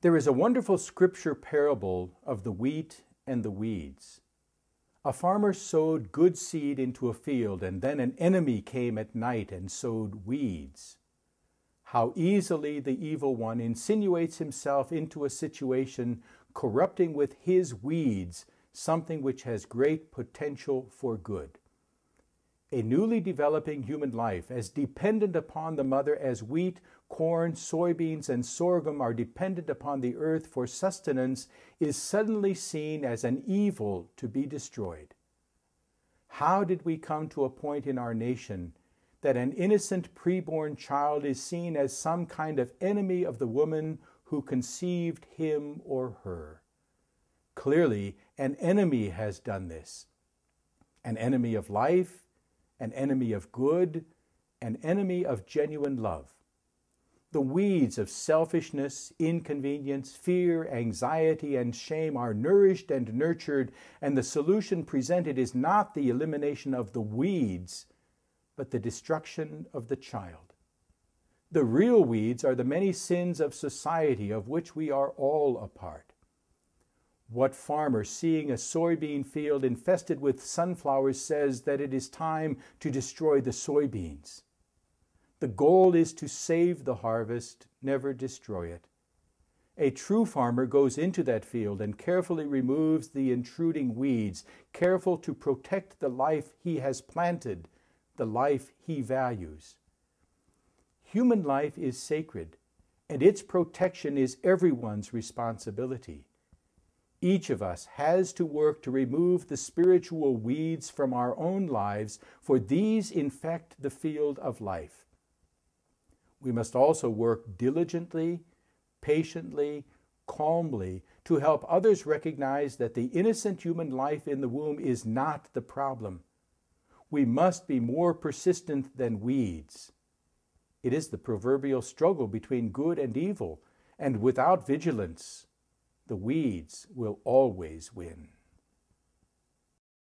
There is a wonderful scripture parable of the wheat and the weeds. A farmer sowed good seed into a field, and then an enemy came at night and sowed weeds. How easily the evil one insinuates himself into a situation, corrupting with his weeds something which has great potential for good a newly developing human life, as dependent upon the mother as wheat, corn, soybeans, and sorghum are dependent upon the earth for sustenance, is suddenly seen as an evil to be destroyed. How did we come to a point in our nation that an innocent preborn child is seen as some kind of enemy of the woman who conceived him or her? Clearly, an enemy has done this. An enemy of life, an enemy of good, an enemy of genuine love. The weeds of selfishness, inconvenience, fear, anxiety, and shame are nourished and nurtured, and the solution presented is not the elimination of the weeds, but the destruction of the child. The real weeds are the many sins of society of which we are all a part. What farmer, seeing a soybean field infested with sunflowers, says that it is time to destroy the soybeans? The goal is to save the harvest, never destroy it. A true farmer goes into that field and carefully removes the intruding weeds, careful to protect the life he has planted, the life he values. Human life is sacred, and its protection is everyone's responsibility. Each of us has to work to remove the spiritual weeds from our own lives, for these infect the field of life. We must also work diligently, patiently, calmly to help others recognize that the innocent human life in the womb is not the problem. We must be more persistent than weeds. It is the proverbial struggle between good and evil, and without vigilance, the weeds will always win.